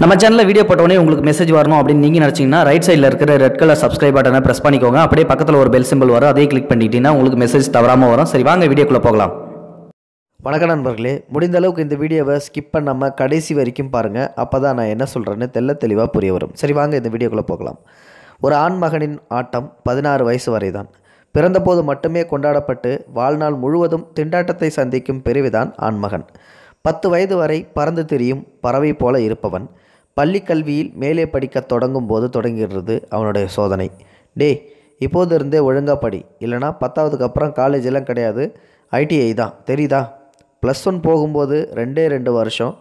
நம்ம சேனலில் வீடியோ போட்டோடனே உங்களுக்கு மெசேஜ் வரணும் அப்படின்னு நீங்கள் நினச்சிங்கன்னா ரைட் சைடில் இருக்கிற ரெட் கலர் சப்ஸ்கிரைப் பட்டனை ப்ரெஸ் பண்ணிக்கோங்க அப்படியே பக்கத்தில் ஒரு பெல் சிம்பிள் வரும் அதே கிளிக் பண்ணிக்கிட்டீங்கன்னா உங்களுக்கு மெசேஜ் தவறாமல் வரும் சரி வாங்க வீடியோக்குள்ளே போகலாம் வணக்க நண்பர்களே முடிந்த அளவுக்கு இந்த வீடியோவை ஸ்கிப் பண்ணாமல் கடைசி வரைக்கும் பாருங்கள் அப்போ தான் நான் என்ன சொல்கிறேன்னு தெல்ல தெளிவாக புரிய வரும் சரி வாங்க இந்த வீடியோக்குள்ளே போகலாம் ஒரு ஆண் மகனின் ஆட்டம் பதினாறு வயசு வரை தான் பிறந்தபோது மட்டுமே கொண்டாடப்பட்டு வாழ்நாள் முழுவதும் திண்டாட்டத்தை சந்திக்கும் பிரிவுதான் ஆண்மகன் பத்து வயது வரை பறந்து திரியும் பறவை போல இருப்பவன் பள்ளி கல்வியில் மேலே படிக்க தொடங்கும் போது தொடங்குகிறது அவனுடைய சோதனை டே இப்போது இருந்தே ஒழுங்காக படி இல்லைனா பத்தாவதுக்கு அப்புறம் காலேஜெல்லாம் கிடையாது ஐடிஐ தான் தெரியுதா ப்ளஸ் ஒன் போகும்போது ரெண்டே ரெண்டு வருஷம்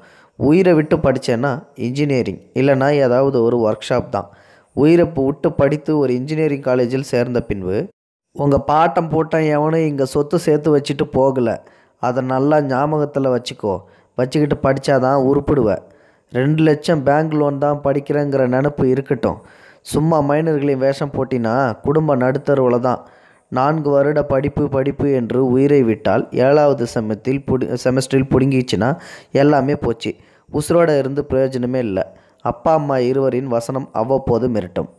உயிரை விட்டு படித்தேன்னா இன்ஜினியரிங் இல்லைனா ஏதாவது ஒரு ஒர்க் ஷாப் தான் உயிரை விட்டு படித்து ஒரு இன்ஜினியரிங் காலேஜில் சேர்ந்த பின்பு உங்கள் பாட்டம் போட்டம் எவனும் இங்கே சொத்து சேர்த்து வச்சுட்டு போகலை அதை நல்லா ஞாபகத்தில் வச்சுக்கோ வச்சுக்கிட்டு படித்தாதான் உருப்பிடுவேன் ரெண்டு லட்சம் பேங்க் லோன் தான் படிக்கிறேங்கிற நினப்பு இருக்கட்டும் சும்மா மைனர்களின் வேஷம் போட்டினா குடும்ப நடுத்தருவில் தான் நான்கு வருட படிப்பு படிப்பு என்று உயிரை விட்டால் ஏழாவது செமத்தில் புடி செமஸ்டரில் பிடுங்கிச்சுன்னா எல்லாமே போச்சு உசுரோட இருந்து பிரயோஜனமே இல்லை அப்பா அம்மா இருவரின் வசனம் அவ்வப்போது மிரட்டும்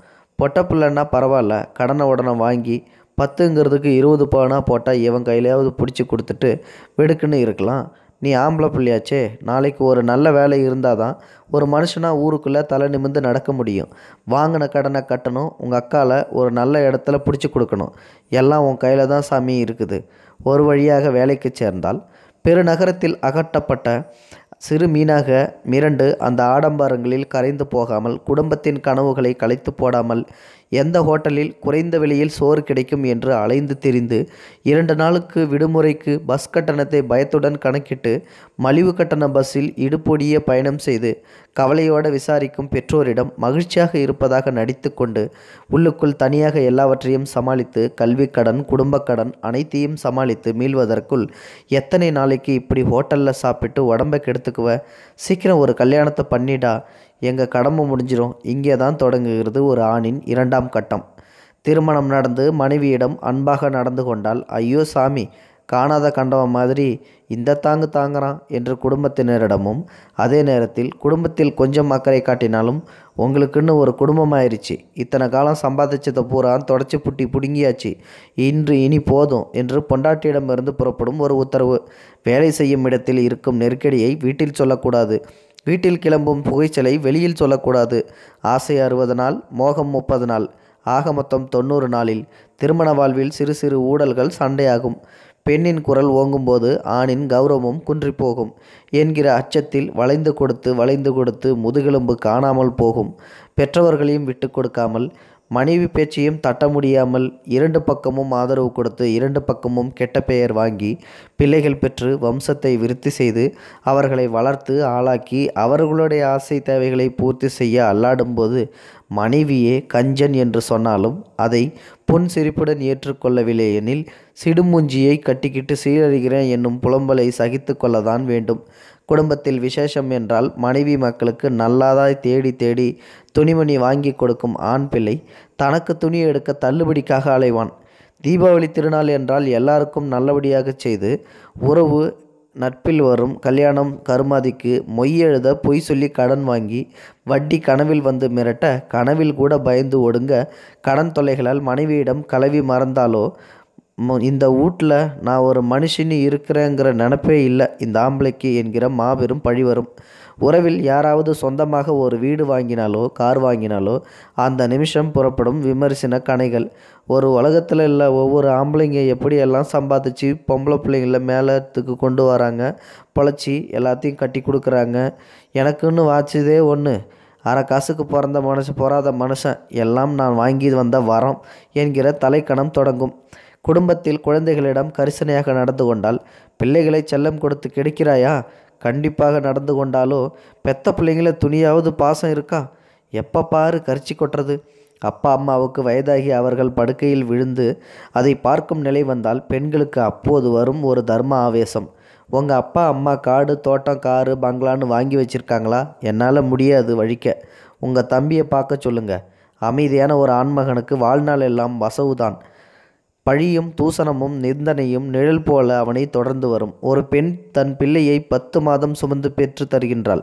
பொட்ட பிள்ளைன்னா பரவாயில்ல கடனை உடனே வாங்கி பத்துங்கிறதுக்கு இருபது பவனாக போட்டால் இவன் கையிலையாவது பிடிச்சி கொடுத்துட்டு வெடுக்குன்னு இருக்கலாம் நீ ஆம்பளை பிள்ளையாச்சே நாளைக்கு ஒரு நல்ல வேலை இருந்தால் தான் ஒரு மனுஷனாக ஊருக்குள்ளே தலை நிமிந்து நடக்க முடியும் வாங்கின கடனை கட்டணும் உங்கள் அக்காவில் ஒரு நல்ல இடத்துல பிடிச்சி கொடுக்கணும் எல்லாம் உன் கையில் தான் சாமி இருக்குது ஒரு வழியாக வேலைக்கு சேர்ந்தால் பெருநகரத்தில் அகட்டப்பட்ட சிறு மீனாக மிரண்டு அந்த ஆடம்பரங்களில் கரைந்து போகாமல் குடும்பத்தின் கனவுகளை களைத்து போடாமல் எந்த ஹோட்டலில் குறைந்த விலையில் சோறு கிடைக்கும் என்று அலைந்து திரிந்து இரண்டு நாளுக்கு விடுமுறைக்கு பஸ் கட்டணத்தை பயத்துடன் கணக்கிட்டு மலிவு கட்டண பஸ்ஸில் இடுப்பொடிய பயணம் செய்து கவலையோடு விசாரிக்கும் பெற்றோரிடம் மகிழ்ச்சியாக இருப்பதாக நடித்து கொண்டு உள்ளுக்குள் தனியாக எல்லாவற்றையும் சமாளித்து கல்வி கடன் குடும்ப கடன் அனைத்தையும் சமாளித்து மீள்வதற்குள் எத்தனை நாளைக்கு இப்படி ஹோட்டலில் சாப்பிட்டு உடம்பை கெடுத்து பார்த்துக்குவ சீக்கிரம் ஒரு கல்யாணத்தை பண்ணிடா எங்கள் கடமை முடிஞ்சிடும் இங்கே தான் தொடங்குகிறது ஒரு ஆணின் இரண்டாம் கட்டம் திருமணம் நடந்து மனைவியிடம் அன்பாக நடந்து கொண்டால் ஐயோ சாமி காணாத கண்டவன் மாதிரி இந்த தாங்கு தாங்குறான் என்று குடும்பத்தினரிடமும் அதே நேரத்தில் குடும்பத்தில் கொஞ்சம் அக்கறை காட்டினாலும் உங்களுக்குன்னு ஒரு குடும்பமாயிருச்சு இத்தனை காலம் சம்பாதிச்சதை பூரா தொடச்சி புட்டி பிடுங்கியாச்சு இன்று இனி போதும் என்று பொண்டாட்டியிடமிருந்து புறப்படும் ஒரு உத்தரவு வேலை செய்யும் இடத்தில் இருக்கும் நெருக்கடியை வீட்டில் சொல்லக்கூடாது வீட்டில் கிளம்பும் புகைச்சலை வெளியில் சொல்லக்கூடாது ஆசை அறுபது நாள் மோகம் முப்பது நாள் ஆக மொத்தம் தொண்ணூறு நாளில் திருமண வாழ்வில் சிறு சிறு ஊழல்கள் சண்டையாகும் பெண்ணின் குரல் ஓங்கும்போது ஆணின் கௌரவமும் குன்றிப்போகும் என்கிற அச்சத்தில் வளைந்து கொடுத்து வளைந்து கொடுத்து முதுகெலும்பு காணாமல் போகும் பெற்றவர்களையும் விட்டு கொடுக்காமல் மனைவி பேச்சையும் தட்ட முடியாமல் இரண்டு பக்கமும் ஆதரவு கொடுத்து இரண்டு பக்கமும் கெட்ட பெயர் வாங்கி பிள்ளைகள் பெற்று வம்சத்தை விருத்தி செய்து அவர்களை வளர்த்து ஆளாக்கி அவர்களுடைய ஆசை தேவைகளை பூர்த்தி செய்ய அல்லாடும்போது மனைவியே கஞ்சன் என்று சொன்னாலும் அதை பொன் சிரிப்புடன் ஏற்றுக்கொள்ளவில்லை எனில் சிடுமுஞ்சியை கட்டிக்கிட்டு சீரழிகிறேன் என்னும் புலம்பலை சகித்து கொள்ளதான் வேண்டும் குடும்பத்தில் விசேஷம் என்றால் மனைவி மக்களுக்கு நல்லாதாய் தேடி தேடி துணிமணி வாங்கி கொடுக்கும் ஆண் பிள்ளை தனக்கு துணி எடுக்க தள்ளுபடிக்காக அலைவான் தீபாவளி திருநாள் என்றால் எல்லாருக்கும் நல்லபடியாக செய்து உறவு நட்பில் வரும் கல்யாணம் கருமாதிக்கு மொய் எழுத பொய் சொல்லி கடன் வாங்கி வட்டி கனவில் வந்து மிரட்ட கனவில் கூட பயந்து ஒடுங்க கடன் தொல்லைகளால் மனைவியிடம் கலவி மறந்தாலோ இந்த வீட்டில் நான் ஒரு மனுஷனி இருக்கிறேங்கிற நினப்பே இல்லை இந்த ஆம்பளைக்கு என்கிற மாபெரும் பழி வரும் உறவில் யாராவது சொந்தமாக ஒரு வீடு வாங்கினாலோ கார் வாங்கினாலோ அந்த நிமிஷம் புறப்படும் விமர்சன கணைகள் ஒரு உலகத்தில் இல்லை ஒவ்வொரு ஆம்பளைங்க எப்படியெல்லாம் சம்பாதிச்சு பொம்பளை பிள்ளைங்கள மேலத்துக்கு கொண்டு வராங்க பொழைச்சி எல்லாத்தையும் கட்டி கொடுக்குறாங்க எனக்குன்னு வாச்சதே ஒன்று அரை காசுக்கு பிறந்த மனுஷன் பொறாத மனுஷன் எல்லாம் நான் வாங்கி வந்த வரம் என்கிற தலைக்கணம் தொடங்கும் குடும்பத்தில் குழந்தைகளிடம் கரிசனையாக நடந்து கொண்டால் பிள்ளைகளை செல்லம் கொடுத்து கெடுக்கிறாயா கண்டிப்பாக நடந்து கொண்டாலோ பெத்த பிள்ளைங்கள துணியாவது பாசம் இருக்கா எப்போ பாரு கரிச்சி கொட்டுறது அப்பா அம்மாவுக்கு வயதாகி அவர்கள் படுக்கையில் விழுந்து அதை பார்க்கும் நிலை வந்தால் பெண்களுக்கு அப்போது வரும் ஒரு தர்ம ஆவேசம் உங்கள் அப்பா அம்மா காடு தோட்டம் காரு பங்களான்னு வாங்கி வச்சுருக்காங்களா என்னால் முடியாது வழிக்க உங்கள் தம்பியை பார்க்க சொல்லுங்கள் அமைதியான ஒரு ஆண்மகனுக்கு வாழ்நாள் எல்லாம் வசவுதான் பழியும் தூசணமும் நிந்தனையும் நிழல் போல அவனை தொடர்ந்து வரும் ஒரு பெண் தன் பிள்ளையை பத்து மாதம் சுமந்து பெற்று தருகின்றாள்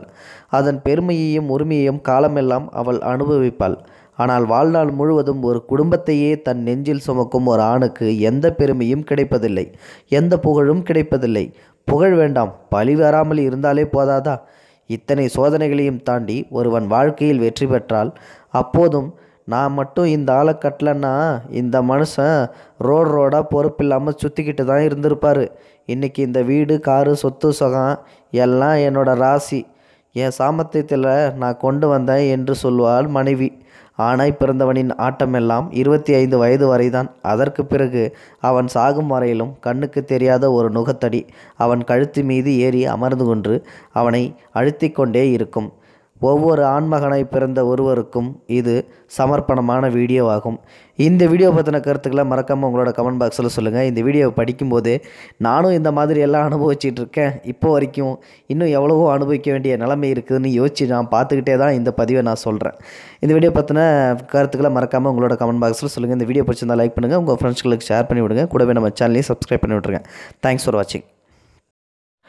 அதன் பெருமையையும் உரிமையையும் காலமெல்லாம் அவள் அனுபவிப்பாள் ஆனால் வாழ்நாள் முழுவதும் ஒரு குடும்பத்தையே தன் நெஞ்சில் சுமக்கும் ஒரு ஆணுக்கு எந்த பெருமையும் கிடைப்பதில்லை எந்த புகழும் கிடைப்பதில்லை புகழ் வேண்டாம் பழி வராமல் இருந்தாலே போதாதா இத்தனை சோதனைகளையும் தாண்டி ஒருவன் வாழ்க்கையில் வெற்றி பெற்றால் அப்போதும் நான் மட்டும் இந்த ஆளை கட்டலன்னா இந்த மனுஷன் ரோடு ரோடாக பொறுப்பு இல்லாமல் சுற்றிக்கிட்டு தான் இருந்திருப்பார் இன்றைக்கி இந்த வீடு காரு சொத்து சுகம் எல்லாம் என்னோடய ராசி என் சாமர்த்தியத்தில் நான் கொண்டு வந்தேன் என்று சொல்வாள் மனைவி ஆனாய் பிறந்தவனின் ஆட்டமெல்லாம் இருபத்தி ஐந்து வயது வரைதான் அதற்கு பிறகு அவன் சாகும் வரையிலும் கண்ணுக்கு தெரியாத ஒரு நுகத்தடி அவன் கழுத்து மீது ஏறி அமர்ந்து கொன்று அவனை அழுத்திக்கொண்டே இருக்கும் ஒவ்வொரு ஆண்மகனாய் பிறந்த ஒருவருக்கும் இது சமர்ப்பணமான வீடியோவாகும் இந்த வீடியோ பற்றின கருத்துக்களை மறக்காமல் உங்களோட கமெண்ட் பாக்ஸில் சொல்லுங்கள் இந்த வீடியோவை படிக்கும்போது நானும் இந்த மாதிரி எல்லாம் அனுபவிச்சிட்டு இருக்கேன் இப்போ வரைக்கும் இன்னும் எவ்வளவோ அனுபவிக்க வேண்டிய நிலைமை இருக்குதுன்னு யோசிச்சு நான் பார்த்துக்கிட்டே தான் இந்த பதிவை நான் சொல்கிறேன் இந்த வீடியோ பற்றின கருத்துக்களை மறக்காமல் உங்களோட கமெண்ட் பாக்ஸில் சொல்லுங்கள் இந்த வீடியோ பிடிச்சிருந்தால் லைக் பண்ணுங்கள் உங்கள் ஃப்ரெண்ட்ஸ்களுக்கு ஷேர் பண்ணி விடுங்க கூடவே நம்ம சேனலையும் சப்ஸ்கிரைப் பண்ணி விட்ருங்க தேங்க்ஸ் ஃபார் வாட்சிங்